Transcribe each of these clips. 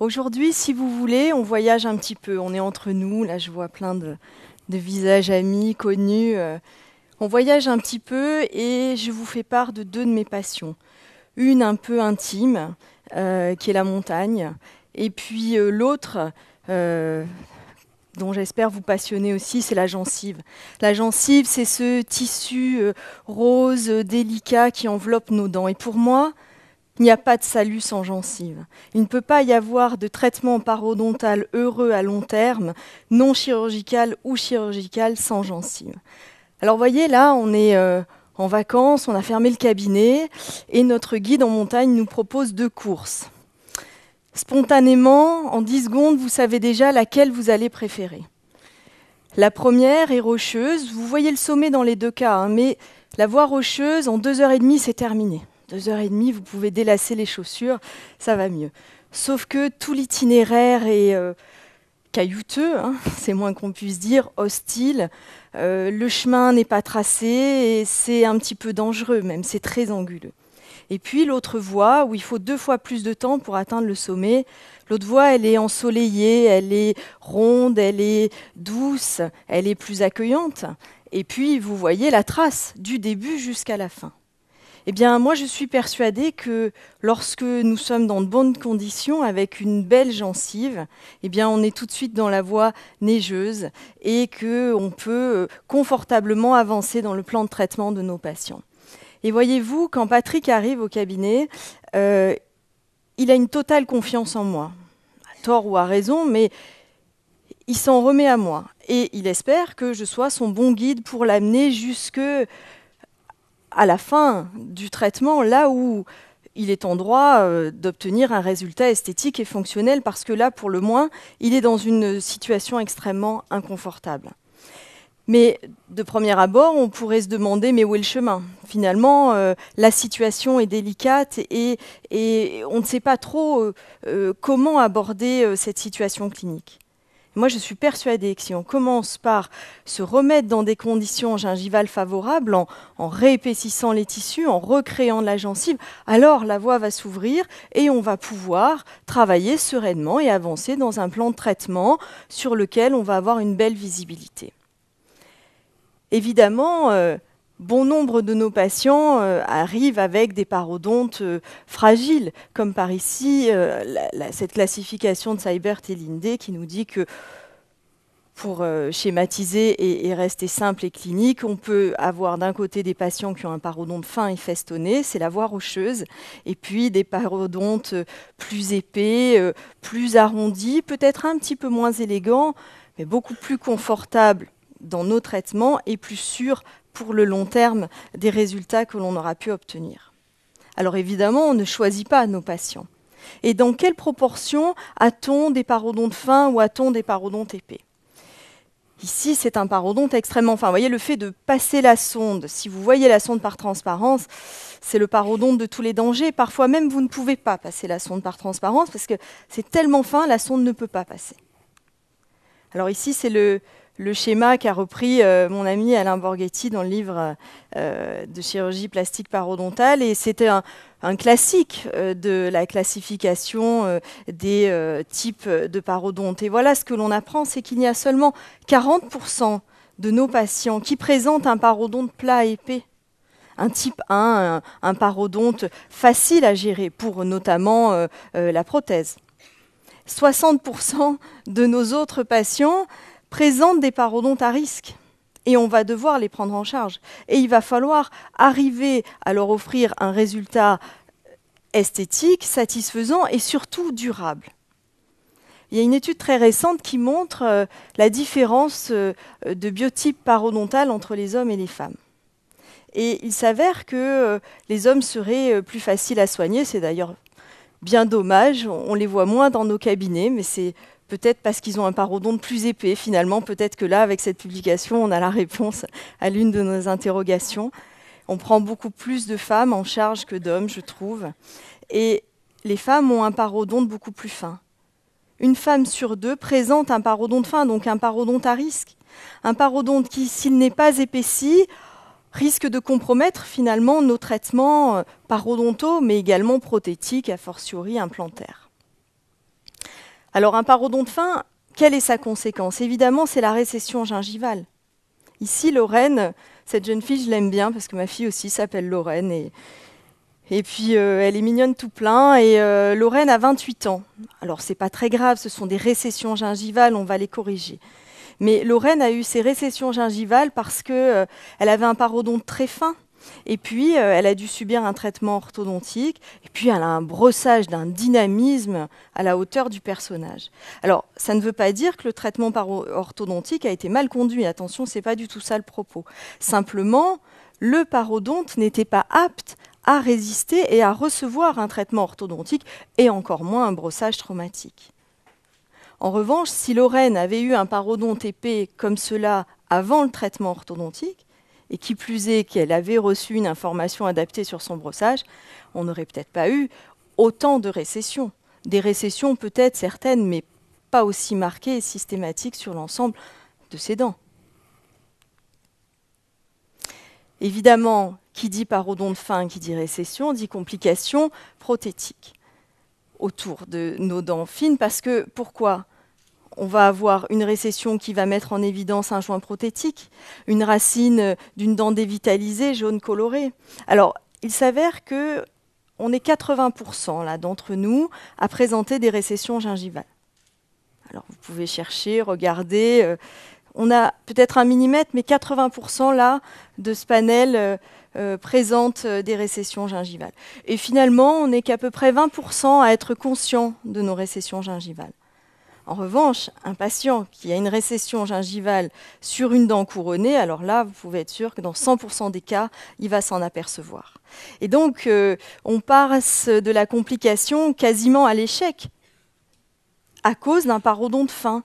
Aujourd'hui, si vous voulez, on voyage un petit peu. On est entre nous. Là, je vois plein de, visages amis, connus. Euh, on voyage un petit peu et je vous fais part de deux de mes passions. Une un peu intime, euh, qui est la montagne, et puis euh, l'autre, dont j'espère vous passionner aussi, c'est la gencive. La gencive, c'est ce tissu rose délicat qui enveloppe nos dents. Et pour moi, il n'y a pas de salut sans gencive. Il ne peut pas y avoir de traitement parodontal heureux à long terme, non chirurgical ou chirurgical sans gencive. Alors voyez là, on est euh, en vacances, on a fermé le cabinet et notre guide en montagne nous propose deux courses. Spontanément, en 10 secondes, vous savez déjà laquelle vous allez préférer. La première est rocheuse, vous voyez le sommet dans les deux cas, hein, mais la voie rocheuse, en deux heures et demie, c'est terminé deux heures et demie, vous pouvez délasser les chaussures, ça va mieux. Sauf que tout l'itinéraire est euh, caillouteux, hein, c'est moins qu'on puisse dire, hostile. Euh, le chemin n'est pas tracé et c'est un petit peu dangereux, même c'est très anguleux. Et puis l'autre voie, où il faut deux fois plus de temps pour atteindre le sommet, l'autre voie, elle est ensoleillée, elle est ronde, elle est douce, elle est plus accueillante. Et puis, vous voyez la trace du début jusqu'à la fin. Eh bien, moi, je suis persuadée que lorsque nous sommes dans de bonnes conditions, avec une belle gencive, eh bien, on est tout de suite dans la voie neigeuse et qu'on peut euh, confortablement avancer dans le plan de traitement de nos patients. Et voyez-vous, quand Patrick arrive au cabinet, euh, il a une totale confiance en moi, à tort ou à raison, mais il s'en remet à moi et il espère que je sois son bon guide pour l'amener jusque à la fin du traitement, là où il est en droit euh, d'obtenir un résultat esthétique et fonctionnel, parce que là, pour le moins, il est dans une situation extrêmement inconfortable. Mais de premier abord, on pourrait se demander, mais où est le chemin Finalement, euh, la situation est délicate et, on ne sait pas trop euh, comment aborder cette situation clinique. Moi, je suis persuadée que si on commence par se remettre dans des conditions gingivales favorables, en, réépaississant les tissus, en recréant de la gencive, alors la voie va s'ouvrir et on va pouvoir travailler sereinement et avancer dans un plan de traitement sur lequel on va avoir une belle visibilité. Évidemment, euh, bon nombre de nos patients euh, arrivent avec des parodontes euh, fragiles, comme par ici euh, cette classification de Seibert et Lindé, qui nous dit que pour schématiser et, rester simple et clinique, on peut avoir d'un côté des patients qui ont un parodonte fin et festonné, c'est la voie rocheuse, et puis des parodontes plus épais, plus arrondis, peut-être un petit peu moins élégants, mais beaucoup plus confortables dans nos traitements et plus sûrs pour le long terme des résultats que l'on aura pu obtenir. Alors évidemment, on ne choisit pas nos patients. Et dans quelle proportion a-t-on des parodontes fins ou a-t-on des parodontes épais Ici, c'est un parodonte extrêmement fin. Vous voyez, le fait de passer la sonde, si vous voyez la sonde par transparence, c'est le parodonte de tous les dangers. Parfois même, vous ne pouvez pas passer la sonde par transparence parce que c'est tellement fin, la sonde ne peut pas passer. Alors ici, c'est le, le schéma qu'a repris euh, mon ami Alain Borghetti dans le livre euh, euh, de chirurgie plastique parodontale. Et c'était un, classique de la classification des types de parodontes. Et voilà ce que l'on apprend, c'est qu'il y a seulement 40% de nos patients qui présentent un parodonte plat et épais un type 1, un, parodonte facile à gérer pour notamment la prothèse. 60% de nos autres patients présentent des parodontes à risque et on va devoir les prendre en charge. Et il va falloir arriver à leur offrir un résultat esthétique, satisfaisant et surtout durable. Il y a une étude très récente qui montre euh, la différence euh, de biotype parodontal entre les hommes et les femmes. Et il s'avère que euh, les hommes seraient plus faciles à soigner, c'est d'ailleurs bien dommage, on les voit moins dans nos cabinets, mais c'est peut-être parce qu'ils ont un parodonte plus épais finalement, peut-être que là, avec cette publication, on a la réponse à l'une de nos interrogations. On prend beaucoup plus de femmes en charge que d'hommes, je trouve. Et les femmes ont un parodonte beaucoup plus fin. Une femme sur deux présente un parodonte fin, donc un parodonte à risque. Un parodonte qui, s'il n'est pas épaissi, risque de compromettre finalement nos traitements euh, parodontaux, mais également prothétiques, a fortiori implantaires. Alors un parodon de fin, quelle est sa conséquence Évidemment, c'est la récession gingivale. Ici, Lorraine, cette jeune fille, je l'aime bien parce que ma fille aussi s'appelle Lorraine. Et, et puis, euh, elle est mignonne tout plein. Et euh, Lorraine a 28 ans. Alors, c'est pas très grave, ce sont des récessions gingivales, on va les corriger. Mais Lorraine a eu ces récessions gingivales parce qu'elle euh, elle avait un parodon très fin. Et puis, euh, elle a dû subir un traitement orthodontique. Et puis, elle a un brossage d'un dynamisme à la hauteur du personnage. Alors, ça ne veut pas dire que le traitement orthodontique a été mal conduit. Attention, ce n'est pas du tout ça le propos. Simplement, le parodonte n'était pas apte à résister et à recevoir un traitement orthodontique et encore moins un brossage traumatique. En revanche, si Lorraine avait eu un parodonte épais comme cela avant le traitement orthodontique, et qui plus est qu'elle avait reçu une information adaptée sur son brossage, on n'aurait peut-être pas eu autant de récessions. Des récessions peut-être certaines, mais pas aussi marquées et systématiques sur l'ensemble de ses dents. Évidemment, qui dit parodon de faim, qui dit récession, dit complications prothétiques autour de nos dents fines, parce que pourquoi on va avoir une récession qui va mettre en évidence un joint prothétique, une racine d'une dent dévitalisée, jaune colorée. Alors, il s'avère que on est 80% là d'entre nous à présenter des récessions gingivales. Alors, vous pouvez chercher, regarder. Euh, on a peut-être un millimètre, mais 80% là de ce panel euh, euh, présente des récessions gingivales. Et finalement, on n'est qu'à peu près 20% à être conscient de nos récessions gingivales. En revanche, un patient qui a une récession gingivale sur une dent couronnée, alors là, vous pouvez être sûr que dans 100% des cas, il va s'en apercevoir. Et donc, euh, on passe de la complication quasiment à l'échec à cause d'un parodonte fin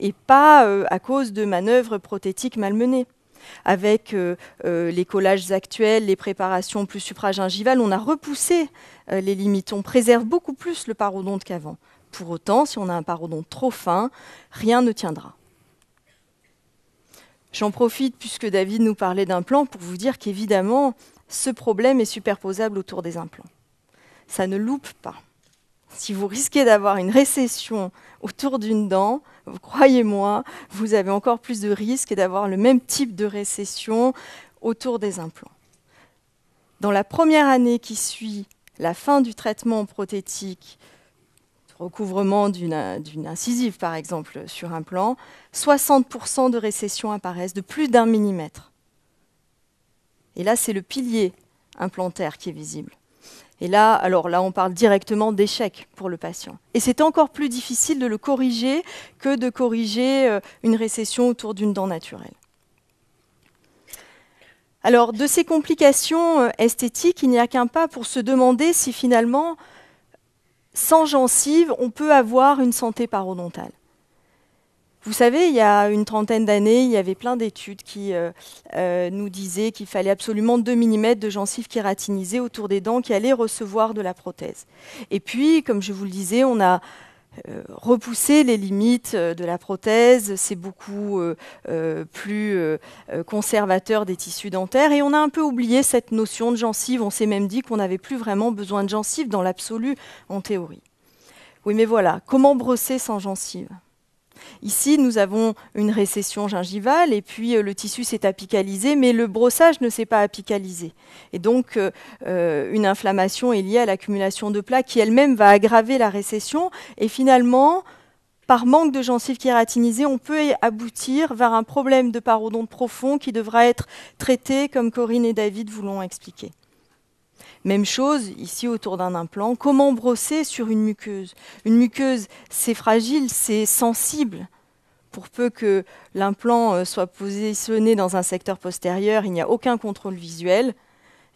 et pas euh, à cause de manœuvres prothétiques malmenées. Avec euh, les collages actuels, les préparations plus supra-gingivales, on a repoussé les limites, on préserve beaucoup plus le parodonte qu'avant. Pour autant, si on a un parodon trop fin, rien ne tiendra. J'en profite, puisque David nous parlait d'implants, pour vous dire qu'évidemment, ce problème est superposable autour des implants. Ça ne loupe pas. Si vous risquez d'avoir une récession autour d'une dent, croyez-moi, vous avez encore plus de risques d'avoir le même type de récession autour des implants. Dans la première année qui suit la fin du traitement prothétique, recouvrement d'une incisive, par exemple, sur un plan, 60% de récession apparaissent de plus d'un millimètre. Et là, c'est le pilier implantaire qui est visible. Et là, alors là, on parle directement d'échec pour le patient. Et c'est encore plus difficile de le corriger que de corriger euh, une récession autour d'une dent naturelle. Alors, de ces complications euh, esthétiques, il n'y a qu'un pas pour se demander si finalement sans gencives, on peut avoir une santé parodontale. Vous savez, il y a une trentaine d'années, il y avait plein d'études qui euh, euh, nous disaient qu'il fallait absolument 2 mm de gencives kératinisées autour des dents qui allaient recevoir de la prothèse. Et puis, comme je vous le disais, on a euh, repousser les limites euh, de la prothèse, c'est beaucoup euh, plus conservateur des tissus dentaires et on a un peu oublié cette notion de gencive, on s'est même dit qu'on n'avait plus vraiment besoin de gencive dans l'absolu en théorie. Oui mais voilà, comment brosser sans gencive Ici, nous avons une récession gingivale et puis euh, le tissu s'est apicalisé, mais le brossage ne s'est pas apicalisé. Et donc, euh, euh, une inflammation est liée à l'accumulation de plaques qui elle-même va aggraver la récession. Et finalement, par manque de gencives kératinisées, on peut aboutir vers un problème de parodonte profond qui devra être traité comme Corinne et David vous l'ont expliqué. Même chose ici autour d'un implant. Comment brosser sur une muqueuse Une muqueuse, c'est fragile, c'est sensible. Pour peu que l'implant euh, soit positionné dans un secteur postérieur, il n'y a aucun contrôle visuel.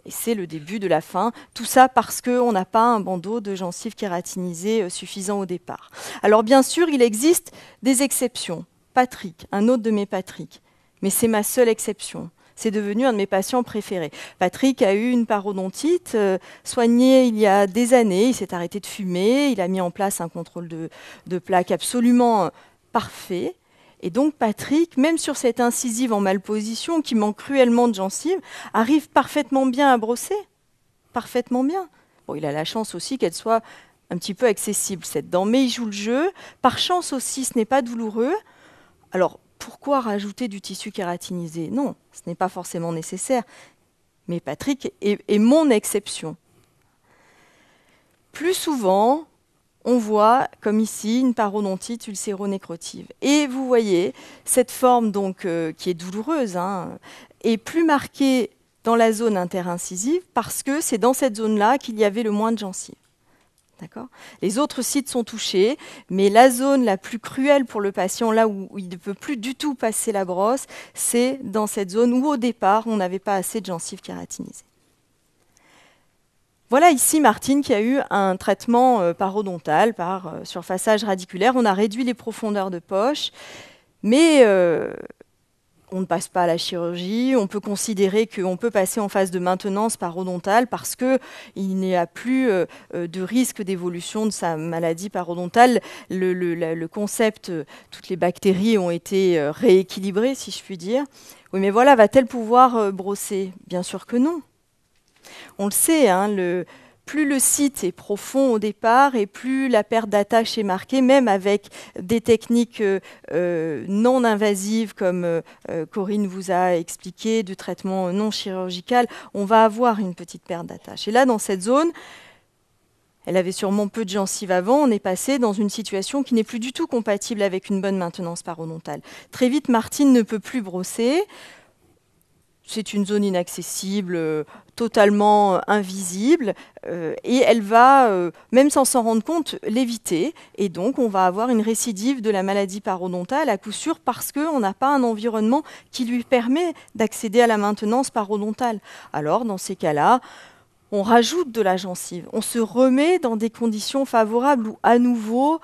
Et c'est le début de la fin. Tout ça parce qu'on n'a pas un bandeau de gencives kératinisées euh, suffisant au départ. Alors bien sûr, il existe des exceptions. Patrick, un autre de mes Patrick. Mais c'est ma seule exception c'est devenu un de mes patients préférés. Patrick a eu une parodontite, euh, soignée il y a des années, il s'est arrêté de fumer, il a mis en place un contrôle de, de plaque absolument euh, parfait. Et donc Patrick, même sur cette incisive en malposition qui manque cruellement de gencives, arrive parfaitement bien à brosser. Parfaitement bien. Bon, il a la chance aussi qu'elle soit un petit peu accessible cette dent, mais il joue le jeu. Par chance aussi, ce n'est pas douloureux. Alors pourquoi rajouter du tissu kératinisé Non, ce n'est pas forcément nécessaire. Mais Patrick est, mon exception. Plus souvent, on voit, comme ici, une parodontite ulcéronécrotive. Et vous voyez, cette forme donc, euh, qui est douloureuse hein, est plus marquée dans la zone interincisive parce que c'est dans cette zone-là qu'il y avait le moins de gencives. Les autres sites sont touchés, mais la zone la plus cruelle pour le patient, là où, il ne peut plus du tout passer la brosse, c'est dans cette zone où au départ on n'avait pas assez de gencives kératinisées. Voilà ici Martine qui a eu un traitement parodontal euh, par euh, surfaçage radiculaire. On a réduit les profondeurs de poche, mais euh, on ne passe pas à la chirurgie, on peut considérer qu'on peut passer en phase de maintenance parodontale parce qu'il n'y a plus euh, euh, de risque d'évolution de sa maladie parodontale. Le, concept, euh, toutes les bactéries ont été rééquilibrées, si je puis dire. Oui, mais voilà, va-t-elle pouvoir brosser Bien sûr que non. On le sait, hein, le, plus le site est profond au départ et plus la perte d'attache est marquée, même avec des techniques euh, euh, non invasives comme euh, Corinne vous a expliqué, du traitement non chirurgical, on va avoir une petite perte d'attache. Et là, dans cette zone, elle avait sûrement peu de gencives avant, on est passé dans une situation qui n'est plus du tout compatible avec une bonne maintenance parodontale. Très vite, Martine ne peut plus brosser c'est une zone inaccessible, euh, totalement euh, invisible, euh, et elle va, même sans s'en rendre compte, l'éviter. Et donc, on va avoir une récidive de la maladie parodontale à coup sûr parce qu'on n'a pas un environnement qui lui permet d'accéder à la maintenance parodontale. Alors, dans ces cas-là, on rajoute de la gencive, on se remet dans des conditions favorables où, à nouveau,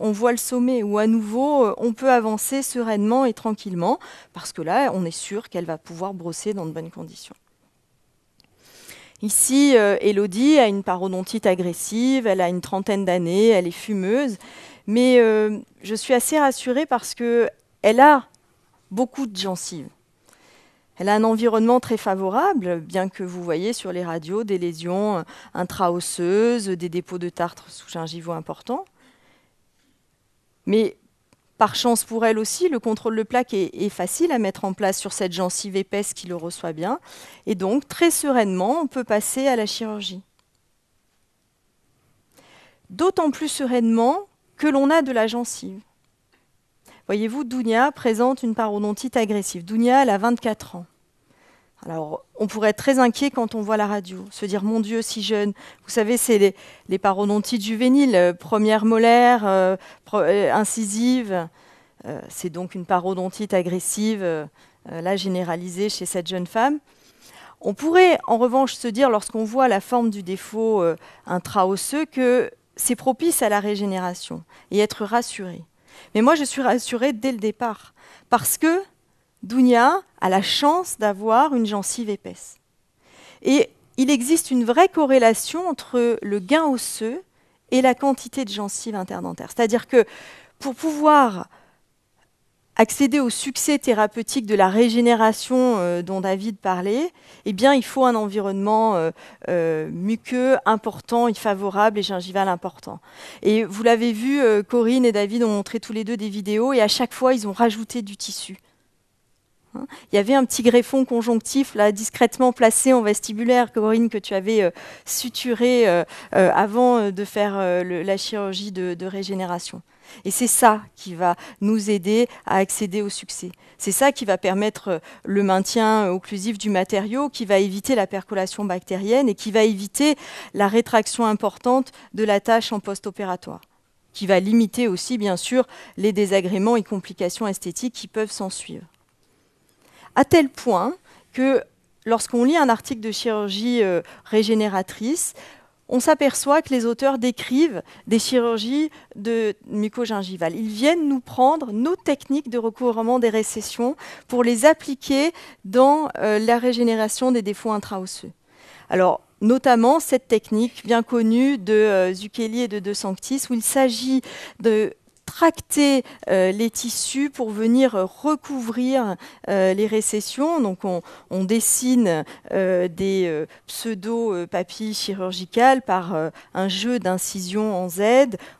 on voit le sommet où à nouveau euh, on peut avancer sereinement et tranquillement parce que là on est sûr qu'elle va pouvoir brosser dans de bonnes conditions. Ici, euh, Elodie a une parodontite agressive, elle a une trentaine d'années, elle est fumeuse, mais euh, je suis assez rassurée parce qu'elle a beaucoup de gencives. Elle a un environnement très favorable, bien que vous voyez sur les radios des lésions intra-osseuses, des dépôts de tartre sous gingivaux importants. Mais par chance pour elle aussi, le contrôle de plaque est, facile à mettre en place sur cette gencive épaisse qui le reçoit bien. Et donc, très sereinement, on peut passer à la chirurgie. D'autant plus sereinement que l'on a de la gencive. Voyez-vous, Dounia présente une parodontite agressive. Dounia, elle a 24 ans. Alors, on pourrait être très inquiet quand on voit la radio, se dire mon Dieu, si jeune. Vous savez, c'est les, parodontites juvéniles, euh, première molaire, euh, euh, incisive. c'est donc une parodontite agressive, là généralisée chez cette jeune femme. On pourrait en revanche se dire, lorsqu'on voit la forme du défaut intra-osseux, que c'est propice à la régénération et être rassuré. Mais moi, je suis rassurée dès le départ, parce que Dounia a la chance d'avoir une gencive épaisse. Et il existe une vraie corrélation entre le gain osseux et la quantité de gencive interdentaire. C'est-à-dire que pour pouvoir accéder au succès thérapeutique de la régénération euh, dont David parlait, eh bien, il faut un environnement euh, euh, muqueux important et favorable et gingival important. Et vous l'avez vu, Corinne et David ont montré tous les deux des vidéos et à chaque fois, ils ont rajouté du tissu. Hein. Il y avait un petit greffon conjonctif là, discrètement placé en vestibulaire, Corinne, que tu avais euh, suturé euh, euh, avant de faire la chirurgie de, de régénération. Et c'est ça qui va nous aider à accéder au succès. C'est ça qui va permettre le maintien occlusif du matériau, qui va éviter la percolation bactérienne et qui va éviter la rétraction importante de la tâche en post-opératoire qui va limiter aussi, bien sûr, les désagréments et complications esthétiques qui peuvent s'en suivre à tel point que lorsqu'on lit un article de chirurgie euh, régénératrice, on s'aperçoit que les auteurs décrivent des chirurgies de mucogingivales. Ils viennent nous prendre nos techniques de recouvrement des récessions pour les appliquer dans euh, la régénération des défauts intra-osseux. Alors, notamment cette technique bien connue de euh, et de De Sanctis, où il s'agit de tracter euh, les tissus pour venir euh, recouvrir euh, les récessions. Donc on, dessine des pseudo-papilles chirurgicales par un jeu d'incision en Z.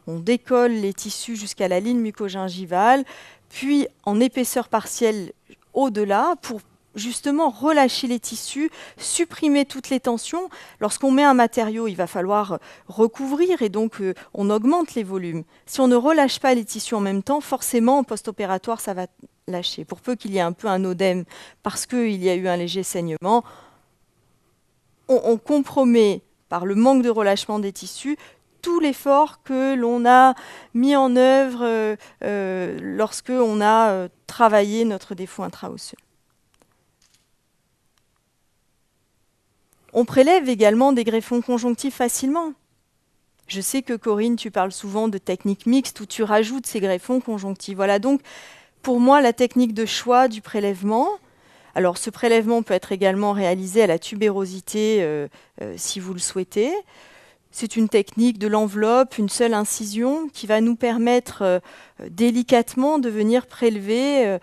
On décolle les tissus jusqu'à la ligne mucogingivale, puis en épaisseur partielle au-delà pour justement relâcher les tissus, supprimer toutes les tensions. Lorsqu'on met un matériau, il va falloir recouvrir et donc euh, on augmente les volumes. Si on ne relâche pas les tissus en même temps, forcément en post-opératoire ça va lâcher. Pour peu qu'il y ait un peu un odème parce qu'il y a eu un léger saignement, on, compromet par le manque de relâchement des tissus tout l'effort que l'on a mis en œuvre euh, euh, lorsque on a travaillé notre défaut intra-osseux. On prélève également des greffons conjonctifs facilement. Je sais que Corinne, tu parles souvent de technique mixte où tu rajoutes ces greffons conjonctifs. Voilà donc pour moi la technique de choix du prélèvement. Alors ce prélèvement peut être également réalisé à la tubérosité euh, euh, si vous le souhaitez. C'est une technique de l'enveloppe, une seule incision qui va nous permettre euh, délicatement de venir prélever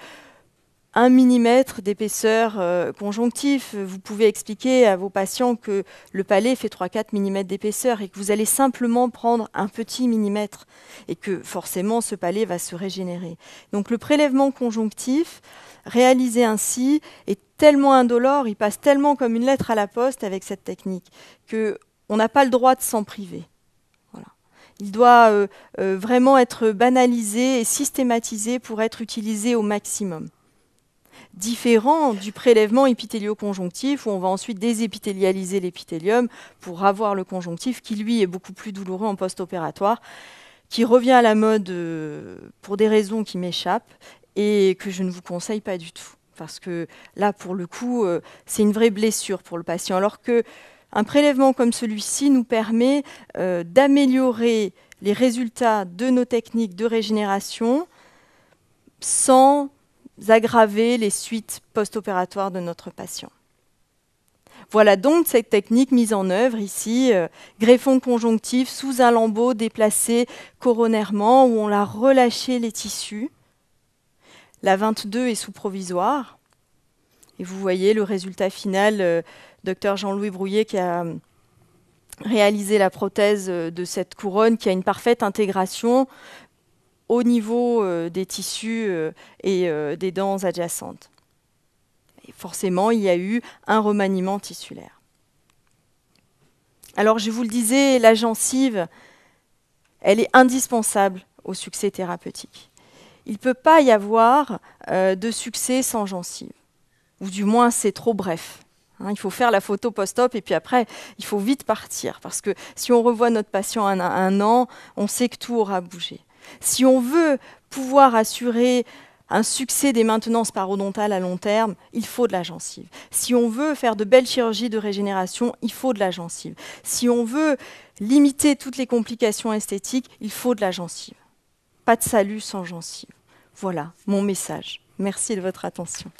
un millimètre d'épaisseur euh, conjonctif. Vous pouvez expliquer à vos patients que le palais fait 3-4 millimètres d'épaisseur et que vous allez simplement prendre un petit millimètre et que forcément ce palais va se régénérer. Donc le prélèvement conjonctif réalisé ainsi est tellement indolore, il passe tellement comme une lettre à la poste avec cette technique que on n'a pas le droit de s'en priver. Il doit euh, euh, vraiment être banalisé et systématisé pour être utilisé au maximum différent du prélèvement épithélio-conjonctif, où on va ensuite désépithélialiser l'épithélium pour avoir le conjonctif, qui lui est beaucoup plus douloureux en post-opératoire, qui revient à la mode euh, pour des raisons qui m'échappent et que je ne vous conseille pas du tout. Parce que là, pour le coup, euh, c'est une vraie blessure pour le patient. Alors que un prélèvement comme celui-ci nous permet euh, d'améliorer les résultats de nos techniques de régénération sans aggraver les suites post-opératoires de notre patient. Voilà donc cette technique mise en œuvre ici, euh, greffon conjonctif sous un lambeau déplacé coronairement où on a relâché les tissus. La 22 est sous provisoire. Et vous voyez le résultat final, euh, docteur Jean-Louis Brouillet qui a euh, réalisé la prothèse de cette couronne qui a une parfaite intégration au niveau euh, des tissus euh, et euh, des dents adjacentes. Et forcément, il y a eu un remaniement tissulaire. Alors, je vous le disais, la gencive, elle est indispensable au succès thérapeutique. Il ne peut pas y avoir de succès sans gencive, ou du moins c'est trop bref. Hein. il faut faire la photo post-op et puis après, il faut vite partir, parce que si on revoit notre patient un, an, on sait que tout aura bougé. Si on veut pouvoir assurer un succès des maintenances parodontales à long terme, il faut de la gencive. Si on veut faire de belles chirurgies de régénération, il faut de la gencive. Si on veut limiter toutes les complications esthétiques, il faut de la gencive. Pas de salut sans gencive. Voilà mon message. Merci de votre attention.